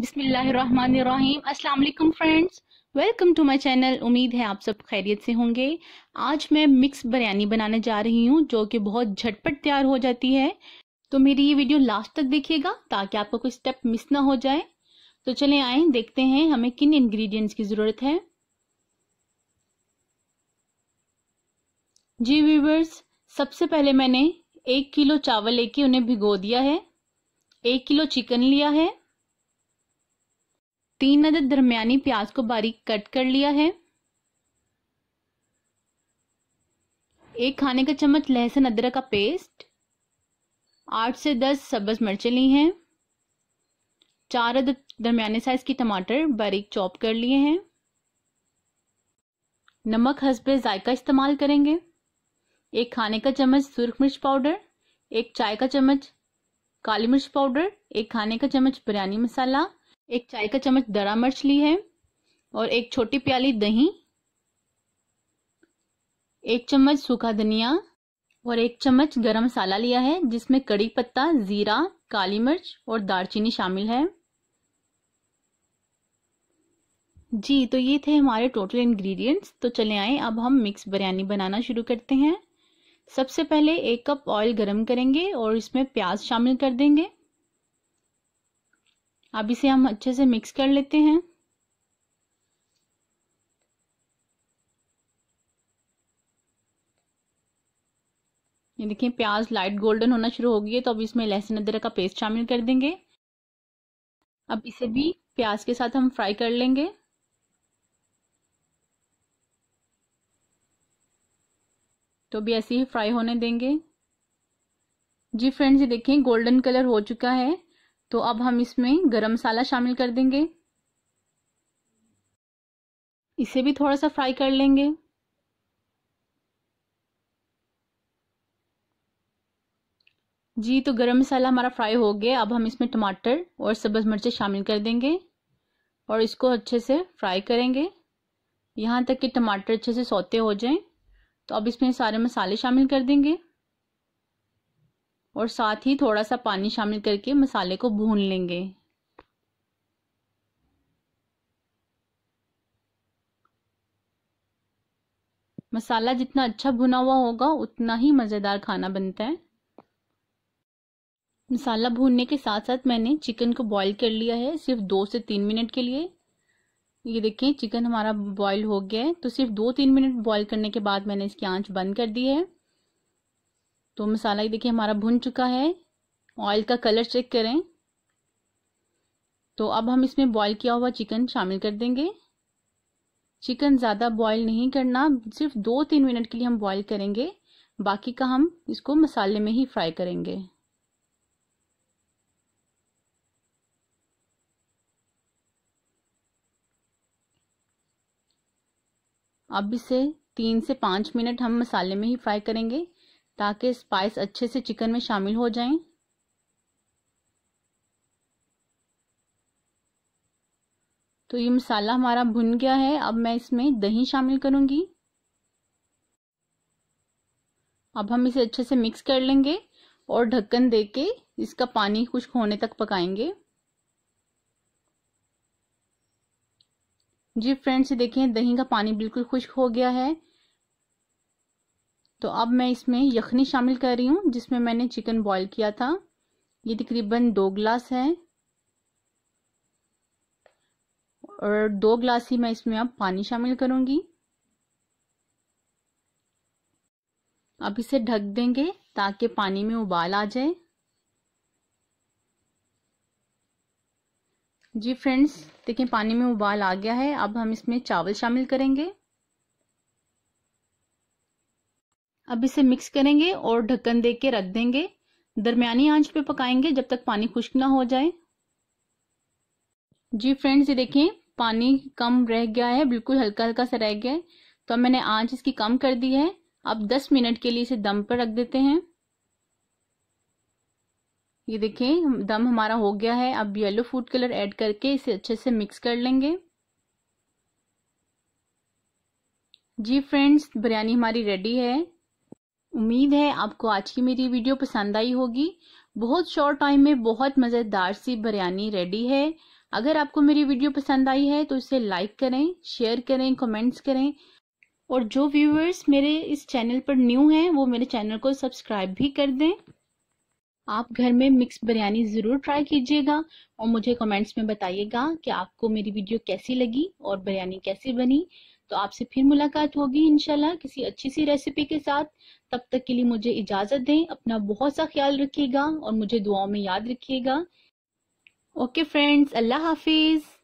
बिस्मिल्लाहिर्रहमानिर्रहीम अस्सलाम वालेकुम friends welcome to my channel उम्मीद है आप सब खैरियत से होंगे आज मैं मिक्स बिरयानी बनाने जा रही हूँ जो कि बहुत झटपट तैयार हो जाती है तो मेरी ये वीडियो लास्ट तक देखिएगा ताकि आपको कोई स्टेप मिस ना हो जाए तो चलें आए देखते हैं हमें किन इन्ग्रीडियंट्स की ज़रूरत है जी व्यूवर्स सबसे पहले मैंने एक किलो चावल लेके उन्हें भिगो दिया है एक किलो चिकन लिया है तीन अदद दरमियानी प्याज को बारीक कट कर लिया है एक खाने का चम्मच लहसुन अदरक का पेस्ट आठ से दस सब्ज मिर्चें ली हैं चार अदद दरमियाने साइज की टमाटर बारीक चॉप कर लिए हैं नमक हसबे जायका इस्तेमाल करेंगे एक खाने का चम्मच सुरख मिर्च पाउडर एक चाय का चम्मच काली मिर्च पाउडर एक खाने का चम्मच बिरयानी मसाला एक चाय का चम्मच दरा मिर्च ली है और एक छोटी प्याली दही एक चम्मच सूखा धनिया और एक चम्मच गरम मसाला लिया है जिसमें कड़ी पत्ता जीरा काली मिर्च और दालचीनी शामिल है जी तो ये थे हमारे टोटल इंग्रेडिएंट्स तो चले आए अब हम मिक्स बिरयानी बनाना शुरू करते हैं सबसे पहले एक कप ऑयल गरम करेंगे और इसमें प्याज शामिल कर देंगे अब इसे हम अच्छे से मिक्स कर लेते हैं ये देखिए प्याज लाइट गोल्डन होना शुरू हो गई है तो अब इसमें लहसुन अदरक का पेस्ट शामिल कर देंगे अब इसे भी प्याज के साथ हम फ्राई कर लेंगे तो भी ऐसे ही फ्राई होने देंगे जी फ्रेंड्स ये देखिए गोल्डन कलर हो चुका है तो अब हम इसमें गरम मसाला शामिल कर देंगे इसे भी थोड़ा सा फ्राई कर लेंगे जी तो गरम मसाला हमारा फ्राई हो गया अब हम इसमें टमाटर और सब्ज़ मिर्चें शामिल कर देंगे और इसको अच्छे से फ्राई करेंगे यहाँ तक कि टमाटर अच्छे से सौते हो जाएं तो अब इसमें सारे मसाले शामिल कर देंगे और साथ ही थोड़ा सा पानी शामिल करके मसाले को भून लेंगे मसाला जितना अच्छा भुना हुआ होगा उतना ही मज़ेदार खाना बनता है मसाला भूनने के साथ साथ मैंने चिकन को बॉईल कर लिया है सिर्फ दो से तीन मिनट के लिए ये देखें चिकन हमारा बॉईल हो गया है तो सिर्फ दो तीन मिनट बॉईल करने के बाद मैंने इसकी आंच बंद कर दी है तो मसाला ये देखिए हमारा भुन चुका है ऑयल का कलर चेक करें तो अब हम इसमें बॉईल किया हुआ चिकन शामिल कर देंगे चिकन ज़्यादा बॉईल नहीं करना सिर्फ दो तीन मिनट के लिए हम बॉईल करेंगे बाकी का हम इसको मसाले में ही फ्राई करेंगे अब इसे तीन से पाँच मिनट हम मसाले में ही फ्राई करेंगे ताकि स्पाइस अच्छे से चिकन में शामिल हो जाएं तो ये मसाला हमारा भुन गया है अब मैं इसमें दही शामिल करूंगी अब हम इसे अच्छे से मिक्स कर लेंगे और ढक्कन देके इसका पानी खुश्क होने तक पकाएंगे जी फ्रेंड्स देखें दही का पानी बिल्कुल खुश्क हो गया है तो अब मैं इसमें यखनी शामिल कर रही हूँ जिसमें मैंने चिकन बॉईल किया था ये तकरीबन दो ग्लास है और दो ग्लास ही मैं इसमें अब पानी शामिल करूंगी अब इसे ढक देंगे ताकि पानी में उबाल आ जाए जी फ्रेंड्स देखें पानी में उबाल आ गया है अब हम इसमें चावल शामिल करेंगे अब इसे मिक्स करेंगे और ढक्कन दे के रख देंगे दरमियानी आंच पे पकाएंगे जब तक पानी खुश्क ना हो जाए जी फ्रेंड्स ये देखें पानी कम रह गया है बिल्कुल हल्का हल्का सा रह गया है तो मैंने आंच इसकी कम कर दी है अब 10 मिनट के लिए इसे दम पर रख देते हैं ये देखें दम हमारा हो गया है अब येलो फूड कलर ऐड करके इसे अच्छे से मिक्स कर लेंगे जी फ्रेंड्स बिरयानी हमारी रेडी है उम्मीद है आपको आज की मेरी वीडियो पसंद आई होगी बहुत शॉर्ट टाइम में बहुत मज़ेदार सी बिरयानी रेडी है अगर आपको मेरी वीडियो पसंद आई है तो इसे लाइक करें शेयर करें कमेंट्स करें और जो व्यूअर्स मेरे इस चैनल पर न्यू हैं वो मेरे चैनल को सब्सक्राइब भी कर दें आप घर में मिक्स बिरयानी ज़रूर ट्राई कीजिएगा और मुझे कमेंट्स में बताइएगा कि आपको मेरी वीडियो कैसी लगी और बिरयानी कैसी बनी तो आपसे फिर मुलाकात होगी इनशाला किसी अच्छी सी रेसिपी के साथ तब तक के लिए मुझे इजाजत दें अपना बहुत सा ख्याल रखिएगा और मुझे दुआओं में याद रखिएगा ओके फ्रेंड्स अल्लाह हाफिज़